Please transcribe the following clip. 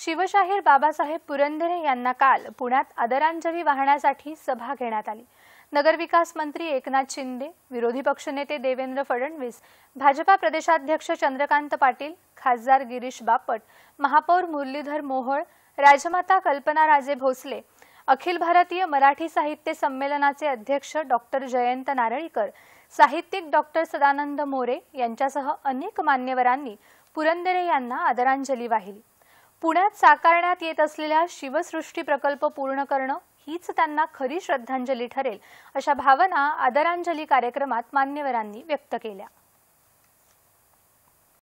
शिवशाहीर बाबासाहेब पुरंदरे यांना काल पुण्यात आदरांजली वाहण्यासाठी सभा घेण्यात आली नगरविकास मंत्री एकनाथ शिंदे विरोधी पक्षनेते देवेंद्र फडणवीस भाजपा प्रदेशाध्यक्ष चंद्रकांत पाटील खासदार गिरीश बापट महापौर मुरलीधर मोहोळ राजमाता कल्पना राजे भोसले अखिल भारतीय मराठी साहित्य संमेलनाचे अध्यक्ष डॉक्टर जयंत नारळीकर साहित्यिक डॉक्टर सदानंद मोरे यांच्यासह अनेक मान्यवरांनी पुरंदरे यांना आदरांजली वाहिली पुण्यात साकारण्यात येत असलेल्या शिवसृष्टी प्रकल्प पूर्ण करणं हीच त्यांना खरी श्रद्धांजली ठरेल अशा भावना आदरांजली कार्यक्रमात मान्यवरांनी व्यक्त केल्या